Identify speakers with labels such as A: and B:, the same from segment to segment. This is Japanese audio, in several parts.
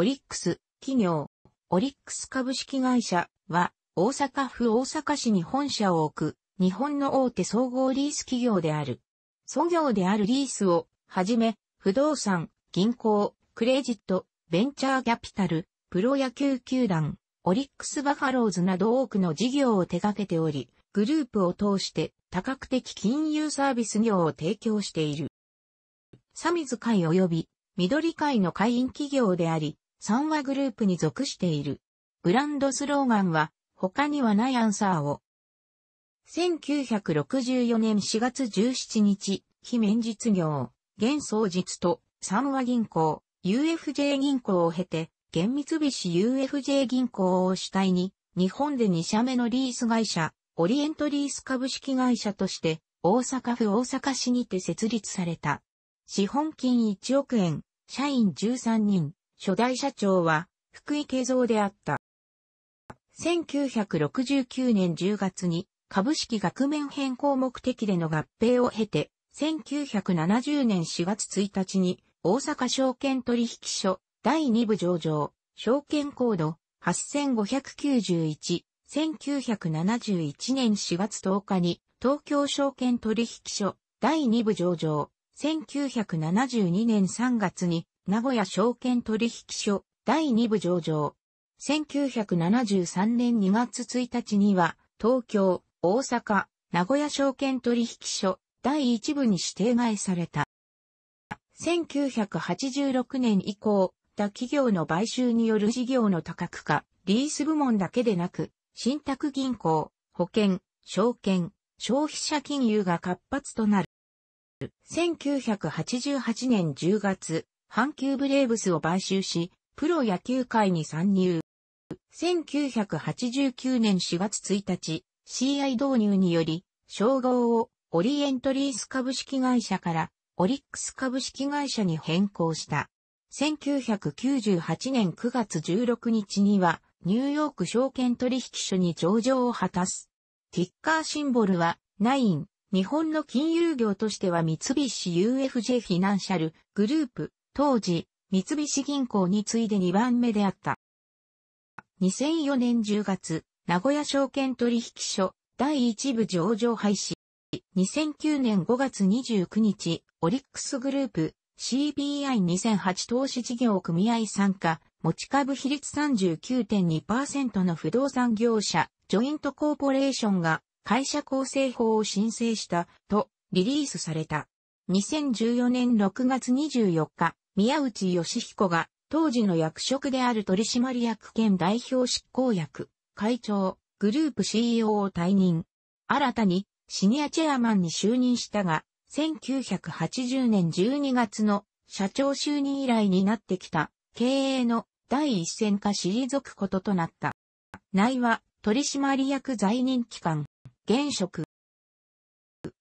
A: オリックス、企業、オリックス株式会社は、大阪府大阪市に本社を置く、日本の大手総合リース企業である。創業であるリースを、はじめ、不動産、銀行、クレジット、ベンチャーキャピタル、プロ野球球団、オリックスバファローズなど多くの事業を手掛けており、グループを通して多角的金融サービス業を提供している。サミズ会及び緑会の会員企業であり、三和グループに属している。ブランドスローガンは、他にはないアンサーを。1964年4月17日、非面実業、現創実と、三和銀行、UFJ 銀行を経て、現三菱 UFJ 銀行を主体に、日本で2社目のリース会社、オリエントリース株式会社として、大阪府大阪市にて設立された。資本金1億円、社員13人、初代社長は福井慶三であった。1969年10月に株式額面変更目的での合併を経て、1970年4月1日に大阪証券取引所第2部上場、証券コード8591、1971年4月10日に東京証券取引所第2部上場、1972年3月に名古屋証券取引所第2部上場。1973年2月1日には、東京、大阪、名古屋証券取引所第1部に指定外された。1986年以降、他企業の買収による事業の多角化、リース部門だけでなく、信託銀行、保険、証券、消費者金融が活発となる。1988年10月、阪急ブレーブスを買収し、プロ野球界に参入。1989年4月1日、CI 導入により、称号をオリエントリース株式会社からオリックス株式会社に変更した。1998年9月16日には、ニューヨーク証券取引所に上場を果たす。ティッカーシンボルは、ナイン、日本の金融業としては三菱 UFJ フィナンシャルグループ、当時、三菱銀行に次いで2番目であった。2004年10月、名古屋証券取引所第1部上場廃止。2009年5月29日、オリックスグループ CBI2008 投資事業組合参加、持ち株比率39.2%の不動産業者、ジョイントコーポレーションが会社構成法を申請したとリリースされた。2014年6月24日、宮内義彦が、当時の役職である取締役兼代表執行役、会長、グループ CEO を退任。新たに、シニアチェアマンに就任したが、1980年12月の社長就任以来になってきた、経営の第一線化退くこととなった。内は、取締役在任期間、現職。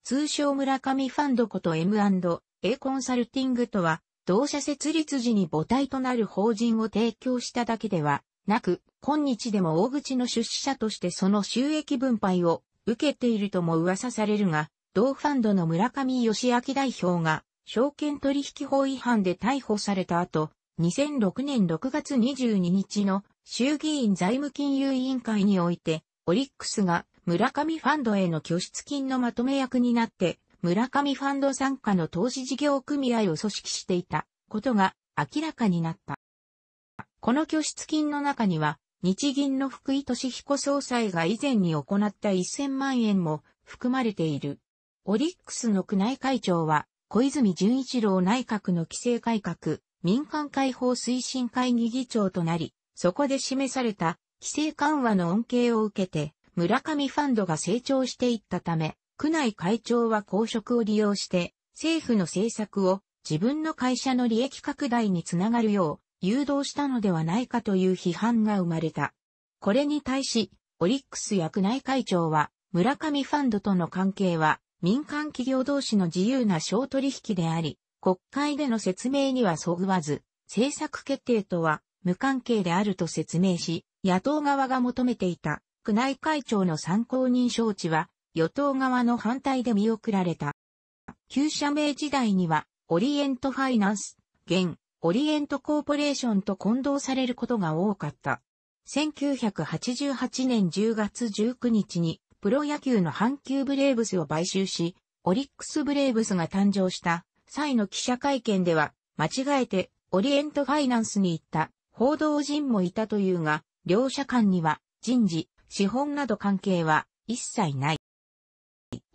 A: 通称村上ファンドこと M&A コンサルティングとは、同社設立時に母体となる法人を提供しただけではなく、今日でも大口の出資者としてその収益分配を受けているとも噂されるが、同ファンドの村上義明代表が、証券取引法違反で逮捕された後、2006年6月22日の衆議院財務金融委員会において、オリックスが村上ファンドへの拠出金のまとめ役になって、村上ファンド参加の投資事業組合を組織していたことが明らかになった。この拠出金の中には、日銀の福井敏彦総裁が以前に行った1000万円も含まれている。オリックスの区内会長は、小泉純一郎内閣の規制改革、民間解放推進会議議長となり、そこで示された規制緩和の恩恵を受けて、村上ファンドが成長していったため、区内会長は公職を利用して、政府の政策を自分の会社の利益拡大につながるよう誘導したのではないかという批判が生まれた。これに対し、オリックス役内会長は、村上ファンドとの関係は、民間企業同士の自由な商取引であり、国会での説明にはそぐわず、政策決定とは無関係であると説明し、野党側が求めていた、区内会長の参考人招致は与党側の反対で見送られた。旧社名時代には、オリエントファイナンス、現、オリエントコーポレーションと混同されることが多かった。1988年10月19日に、プロ野球の阪急ブレーブスを買収し、オリックスブレーブスが誕生した際の記者会見では、間違えてオリエントファイナンスに行った報道陣もいたというが、両者間には人事、資本など関係は一切ない。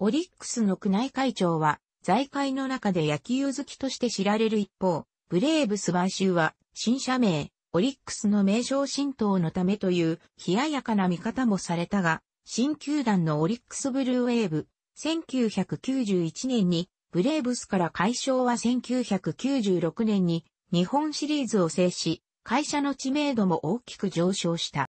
A: オリックスの宮内会長は、財界の中で野球好きとして知られる一方、ブレーブス買収は、新社名、オリックスの名称浸透のためという、冷ややかな見方もされたが、新球団のオリックスブルーウェーブ、1991年に、ブレーブスから解消は1996年に、日本シリーズを制し、会社の知名度も大きく上昇した。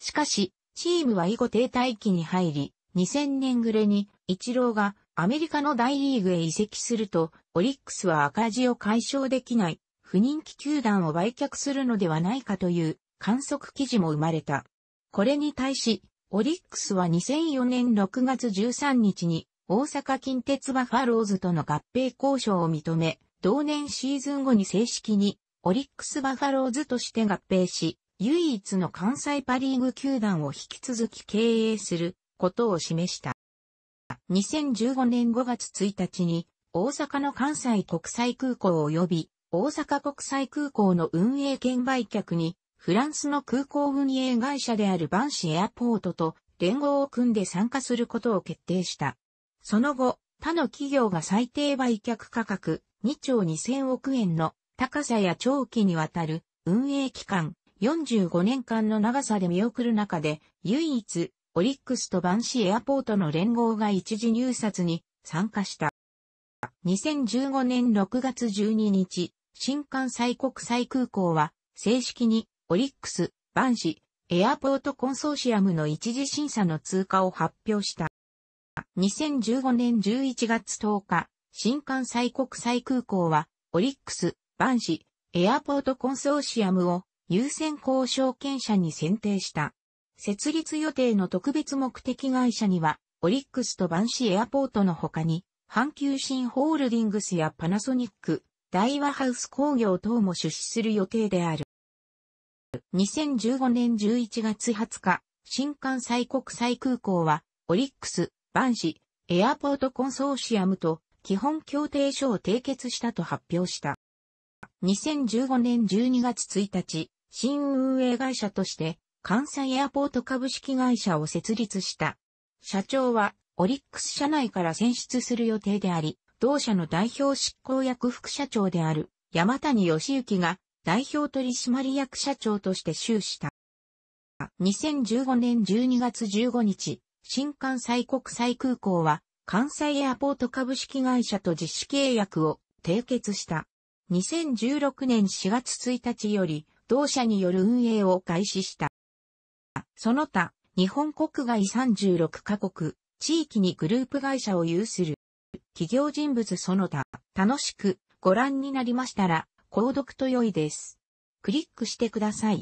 A: しかし、チームは以後停滞期に入り、2000年暮れに、イチローがアメリカの大リーグへ移籍すると、オリックスは赤字を解消できない、不人気球団を売却するのではないかという観測記事も生まれた。これに対し、オリックスは2004年6月13日に大阪近鉄バファローズとの合併交渉を認め、同年シーズン後に正式にオリックスバファローズとして合併し、唯一の関西パリーグ球団を引き続き経営することを示した。2015年5月1日に、大阪の関西国際空港及び、大阪国際空港の運営権売却に、フランスの空港運営会社であるバンシエアポートと連合を組んで参加することを決定した。その後、他の企業が最低売却価格2兆2000億円の高さや長期にわたる運営期間45年間の長さで見送る中で唯一オリックスとバンシエアポートの連合が一時入札に参加した。2015年6月12日、新関西国際空港は正式にオリックス、バンシ、エアポートコンソーシアムの一時審査の通過を発表した。2015年11月10日、新関西国際空港は、オリックス、バンシ、エアポートコンソーシアムを優先交渉権者に選定した。設立予定の特別目的会社には、オリックスとバンシエアポートの他に、阪急新ホールディングスやパナソニック、大和ハウス工業等も出資する予定である。2015年11月20日、新関西国際空港は、オリックス、バンシ、エアポートコンソーシアムと基本協定書を締結したと発表した。2015年12月1日、新運営会社として、関西エアポート株式会社を設立した。社長は、オリックス社内から選出する予定であり、同社の代表執行役副社長である山谷義行が代表取締役社長として就した。2015年12月15日、新関西国際空港は関西エアポート株式会社と実施契約を締結した。2016年4月1日より同社による運営を開始した。その他、日本国外36カ国、地域にグループ会社を有する。企業人物その他、楽しくご覧になりましたら、購読と良いです。クリックしてください。